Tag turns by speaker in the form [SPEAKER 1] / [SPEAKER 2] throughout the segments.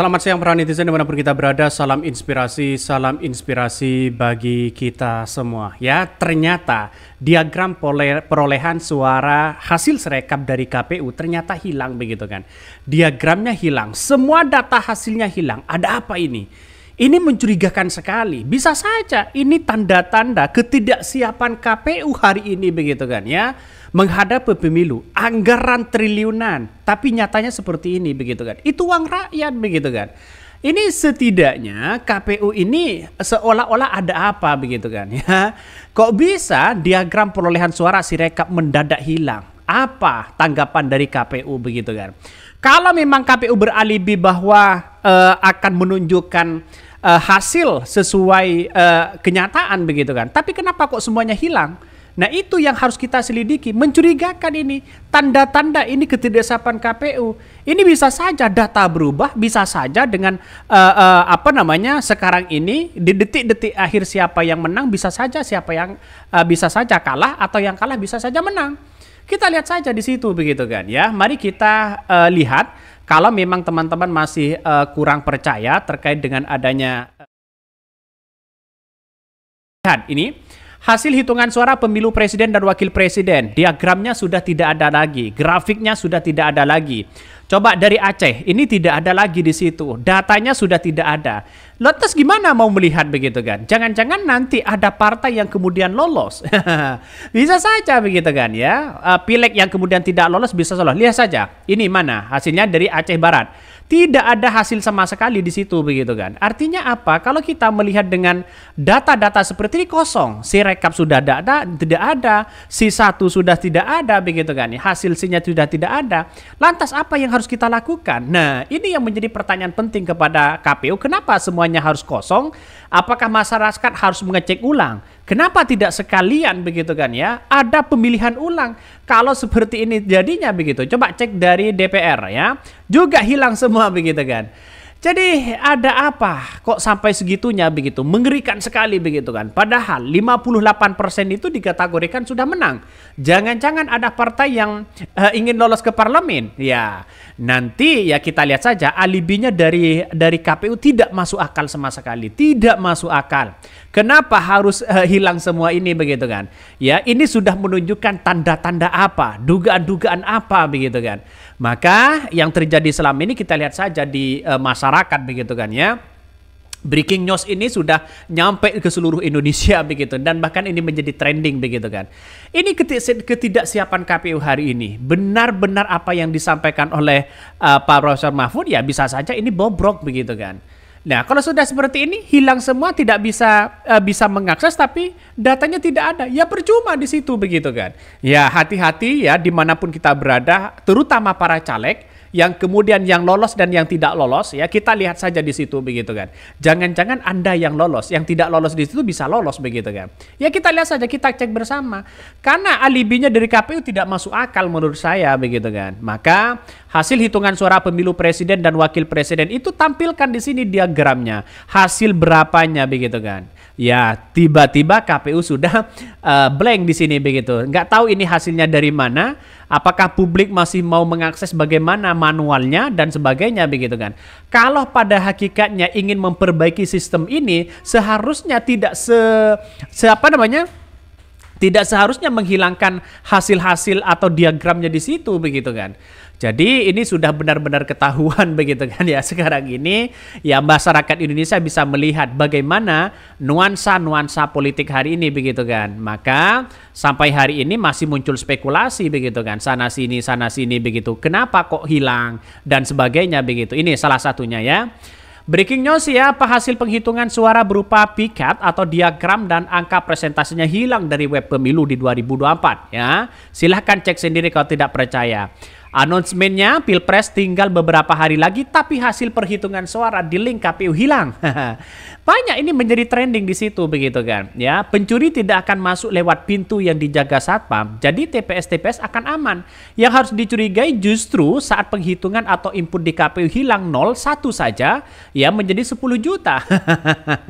[SPEAKER 1] Selamat siang para netizen dimanapun kita berada, salam inspirasi, salam inspirasi bagi kita semua. Ya, ternyata diagram perolehan suara hasil serekap dari KPU ternyata hilang begitu kan. Diagramnya hilang, semua data hasilnya hilang. Ada apa ini? Ini mencurigakan sekali. Bisa saja ini tanda-tanda ketidaksiapan KPU hari ini begitu kan ya menghadapi pemilu anggaran triliunan tapi nyatanya seperti ini begitu kan. Itu uang rakyat begitu kan. Ini setidaknya KPU ini seolah-olah ada apa begitu kan ya. Kok bisa diagram perolehan suara si rekap mendadak hilang? Apa tanggapan dari KPU begitu kan? Kalau memang KPU beralibi bahwa uh, akan menunjukkan uh, hasil sesuai uh, kenyataan begitu kan. Tapi kenapa kok semuanya hilang? Nah itu yang harus kita selidiki, mencurigakan ini tanda-tanda ini ketidaksapan KPU. Ini bisa saja data berubah, bisa saja dengan uh, uh, apa namanya sekarang ini di detik-detik akhir siapa yang menang bisa saja siapa yang uh, bisa saja kalah atau yang kalah bisa saja menang. Kita lihat saja di situ begitu kan ya. Mari kita uh, lihat kalau memang teman-teman masih uh, kurang percaya terkait dengan adanya lihat eh, ini hasil hitungan suara pemilu presiden dan wakil presiden. Diagramnya sudah tidak ada lagi, grafiknya sudah tidak ada lagi. Coba dari Aceh, ini tidak ada lagi di situ. Datanya sudah tidak ada. Lantas gimana mau melihat begitu kan? Jangan-jangan nanti ada partai yang kemudian lolos. bisa saja begitu kan ya. Eh, Pilek yang kemudian tidak lolos bisa lolos. Lihat saja, ini mana hasilnya dari Aceh Barat. Tidak ada hasil sama sekali di situ begitu kan. Artinya apa? Kalau kita melihat dengan data-data seperti ini kosong. Si rekap sudah ada, tidak ada. Si satu sudah tidak ada begitu kan. Hasil sinya sudah tidak ada. Lantas apa yang harus kita lakukan? Nah ini yang menjadi pertanyaan penting kepada KPU. Kenapa semuanya semuanya harus kosong, apakah masyarakat harus mengecek ulang? Kenapa tidak sekalian begitu kan ya? Ada pemilihan ulang. Kalau seperti ini jadinya begitu. Coba cek dari DPR ya. Juga hilang semua begitu kan. Jadi ada apa kok sampai segitunya begitu? Mengerikan sekali begitu kan. Padahal 58% itu dikategorikan sudah menang. Jangan-jangan ada partai yang uh, ingin lolos ke parlemen. Ya, nanti ya kita lihat saja alibinya dari dari KPU tidak masuk akal sama sekali. Tidak masuk akal. Kenapa harus uh, hilang semua ini begitu kan? Ya, ini sudah menunjukkan tanda-tanda apa? Dugaan-dugaan apa begitu kan? Maka yang terjadi selama ini kita lihat saja di uh, masa masyarakat begitu kan ya. Breaking news ini sudah nyampe ke seluruh Indonesia begitu dan bahkan ini menjadi trending begitu kan. Ini ketidaksiapan KPU hari ini. Benar-benar apa yang disampaikan oleh uh, Pak Profesor Mahfud ya bisa saja ini bobrok begitu kan. Nah, kalau sudah seperti ini hilang semua tidak bisa uh, bisa mengakses tapi datanya tidak ada. Ya percuma di situ begitu kan. Ya hati-hati ya dimanapun kita berada terutama para caleg yang kemudian yang lolos dan yang tidak lolos ya kita lihat saja di situ begitu kan. Jangan-jangan Anda yang lolos, yang tidak lolos di situ bisa lolos begitu kan. Ya kita lihat saja, kita cek bersama. Karena alibinya dari KPU tidak masuk akal menurut saya begitu kan. Maka hasil hitungan suara pemilu presiden dan wakil presiden itu tampilkan di sini diagramnya, hasil berapanya begitu kan. Ya, tiba-tiba KPU sudah uh, blank di sini begitu. Nggak tahu ini hasilnya dari mana. Apakah publik masih mau mengakses bagaimana manualnya dan sebagainya begitu kan. Kalau pada hakikatnya ingin memperbaiki sistem ini seharusnya tidak se, se namanya? tidak seharusnya menghilangkan hasil-hasil atau diagramnya di situ begitu kan. Jadi ini sudah benar-benar ketahuan begitu kan ya sekarang ini ya masyarakat Indonesia bisa melihat bagaimana nuansa-nuansa politik hari ini begitu kan. Maka sampai hari ini masih muncul spekulasi begitu kan sana sini sana sini begitu. Kenapa kok hilang dan sebagainya begitu. Ini salah satunya ya. Breaking news ya, apa hasil penghitungan suara berupa piket atau diagram dan angka presentasinya hilang dari web pemilu di 2024 ya. Silahkan cek sendiri kalau tidak percaya. Announcementnya Pilpres tinggal beberapa hari lagi tapi hasil perhitungan suara di link KPU hilang. Banyak ini menjadi trending di situ begitu kan. Ya, pencuri tidak akan masuk lewat pintu yang dijaga satpam. Jadi TPS-TPS akan aman. Yang harus dicurigai justru saat penghitungan atau input di KPU hilang 01 saja ya menjadi 10 juta.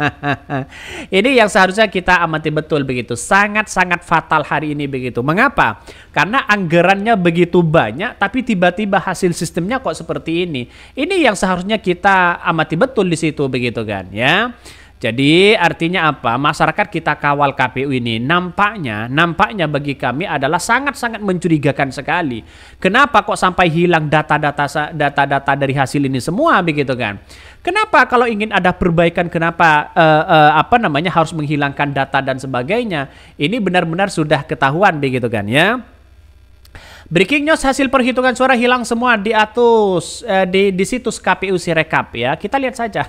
[SPEAKER 1] ini yang seharusnya kita amati betul begitu. Sangat-sangat fatal hari ini begitu. Mengapa? Karena anggarannya begitu banyak tapi tapi tiba-tiba hasil sistemnya kok seperti ini. Ini yang seharusnya kita amati betul di situ begitu kan ya. Jadi artinya apa? Masyarakat kita kawal KPU ini nampaknya, nampaknya bagi kami adalah sangat-sangat mencurigakan sekali. Kenapa kok sampai hilang data-data data-data dari hasil ini semua begitu kan? Kenapa kalau ingin ada perbaikan kenapa uh, uh, apa namanya harus menghilangkan data dan sebagainya? Ini benar-benar sudah ketahuan begitu kan ya? Breaking news hasil perhitungan suara hilang semua di atus eh, di di situs KPU Sirekap ya. Kita lihat saja.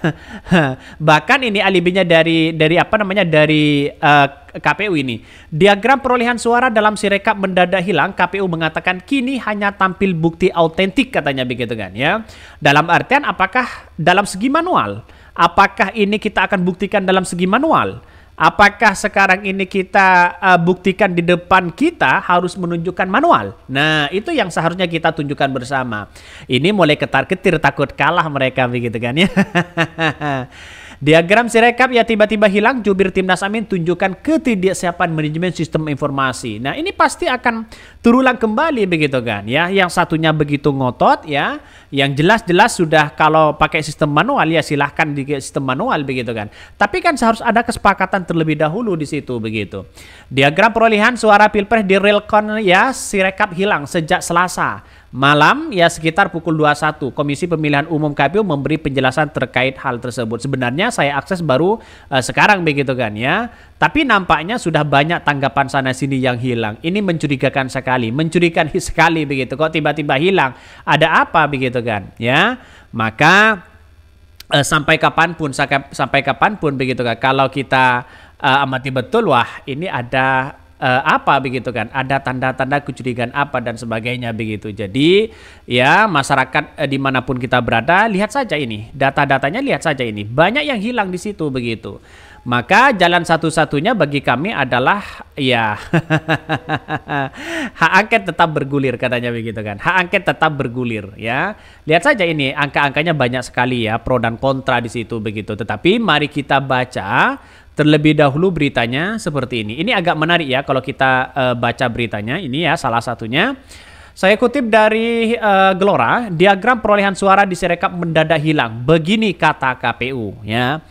[SPEAKER 1] Bahkan ini alibinya dari dari apa namanya dari eh, KPU ini. Diagram perolehan suara dalam Sirekap mendadak hilang. KPU mengatakan kini hanya tampil bukti autentik katanya begitu kan ya. Dalam artian apakah dalam segi manual? Apakah ini kita akan buktikan dalam segi manual? Apakah sekarang ini kita uh, buktikan di depan kita harus menunjukkan manual? Nah, itu yang seharusnya kita tunjukkan bersama. Ini mulai ketar-ketir takut kalah mereka begitu kan ya. Diagram sirekap ya tiba-tiba hilang, jubir Timnas Amin tunjukkan ketidaksiapan manajemen sistem informasi. Nah ini pasti akan terulang kembali begitu kan ya. Yang satunya begitu ngotot ya, yang jelas-jelas sudah kalau pakai sistem manual ya silahkan di sistem manual begitu kan. Tapi kan seharus ada kesepakatan terlebih dahulu di situ begitu. Diagram perolehan suara pilpres di realcon ya sirekap hilang sejak Selasa. Malam ya sekitar pukul 21 Komisi Pemilihan Umum KPU memberi penjelasan terkait hal tersebut. Sebenarnya saya akses baru uh, sekarang begitu kan ya. Tapi nampaknya sudah banyak tanggapan sana sini yang hilang. Ini mencurigakan sekali, mencurigakan sekali begitu. Kok tiba-tiba hilang? Ada apa begitu kan ya? Maka uh, sampai kapanpun sampai kapanpun begitu kan kalau kita uh, amati betul wah ini ada uh, apa begitu kan? Ada tanda-tanda kecurigaan apa dan sebagainya begitu. Jadi ya masyarakat uh, dimanapun kita berada lihat saja ini data-datanya lihat saja ini banyak yang hilang di situ begitu. Maka jalan satu-satunya bagi kami adalah ya hak angket tetap bergulir katanya begitu kan. Hak angket tetap bergulir ya. Lihat saja ini angka-angkanya banyak sekali ya pro dan kontra di situ begitu. Tetapi mari kita baca terlebih dahulu beritanya seperti ini. Ini agak menarik ya kalau kita uh, baca beritanya. Ini ya salah satunya. Saya kutip dari uh, Gelora, diagram perolehan suara di Sirekap mendadak hilang. Begini kata KPU ya.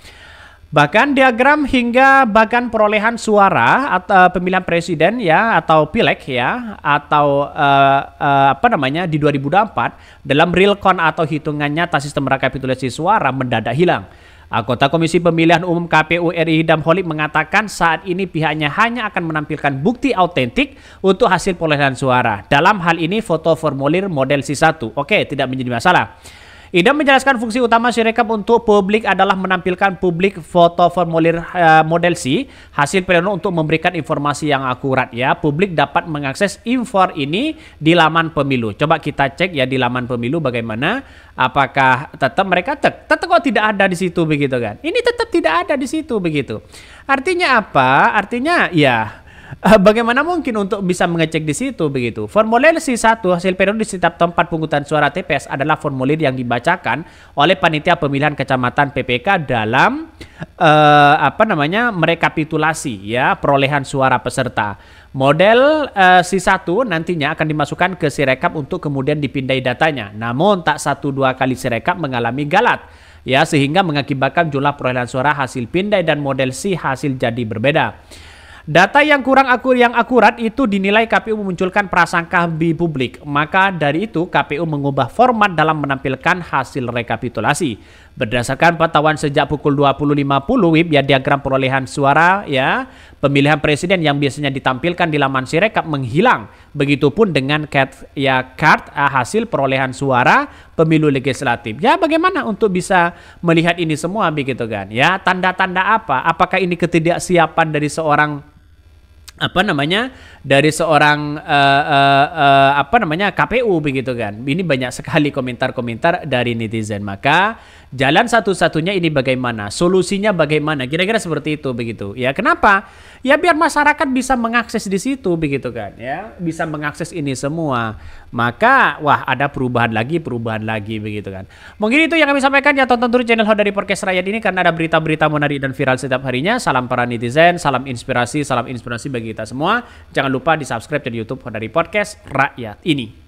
[SPEAKER 1] Bahkan diagram hingga bahkan perolehan suara atau eh, pemilihan presiden ya atau pileg ya atau uh, uh, apa namanya di 2004 dalam real count atau hitungan nyata sistem rekapitulasi suara mendadak hilang. Anggota Komisi Pemilihan Umum KPU RI Hidam Holik mengatakan saat ini pihaknya hanya akan menampilkan bukti autentik untuk hasil perolehan suara. Dalam hal ini foto formulir model C1. Oke, tidak menjadi masalah. Idam menjelaskan fungsi utama Sirekap untuk publik adalah menampilkan publik foto formulir uh, model C hasil pleno untuk memberikan informasi yang akurat ya. Publik dapat mengakses info ini di laman pemilu. Coba kita cek ya di laman pemilu bagaimana apakah tetap mereka cek. Tetap kok tidak ada di situ begitu kan. Ini tetap tidak ada di situ begitu. Artinya apa? Artinya ya Eh, bagaimana mungkin untuk bisa mengecek di situ begitu? Formulir C1 hasil periode di setiap tempat pungutan suara TPS adalah formulir yang dibacakan oleh panitia pemilihan kecamatan PPK dalam uh, apa namanya merekapitulasi ya perolehan suara peserta. Model eh, C1 nantinya akan dimasukkan ke Sirekap untuk kemudian dipindai datanya. Namun tak satu dua kali Sirekap mengalami galat ya sehingga mengakibatkan jumlah perolehan suara hasil pindai dan model C hasil jadi berbeda. Data yang kurang akur yang akurat itu dinilai KPU memunculkan prasangka di publik. Maka dari itu KPU mengubah format dalam menampilkan hasil rekapitulasi. Berdasarkan pantauan sejak pukul 20.50 WIB ya diagram perolehan suara ya pemilihan presiden yang biasanya ditampilkan di laman Sirekap menghilang. Begitupun dengan cat ya card ah, hasil perolehan suara pemilu legislatif. Ya bagaimana untuk bisa melihat ini semua begitu kan? Ya tanda-tanda apa? Apakah ini ketidaksiapan dari seorang apa namanya dari seorang uh, uh, uh, apa namanya KPU begitu kan ini banyak sekali komentar-komentar dari netizen maka Jalan satu-satunya ini bagaimana? Solusinya bagaimana? Kira-kira seperti itu begitu. Ya, kenapa? Ya biar masyarakat bisa mengakses di situ begitu kan, ya. Bisa mengakses ini semua. Maka wah ada perubahan lagi, perubahan lagi begitu kan. Mungkin itu yang kami sampaikan ya tonton terus channel Hot dari Podcast Rakyat ini karena ada berita-berita menarik dan viral setiap harinya. Salam para netizen, salam inspirasi, salam inspirasi bagi kita semua. Jangan lupa di-subscribe di YouTube Hot dari Podcast Rakyat ini.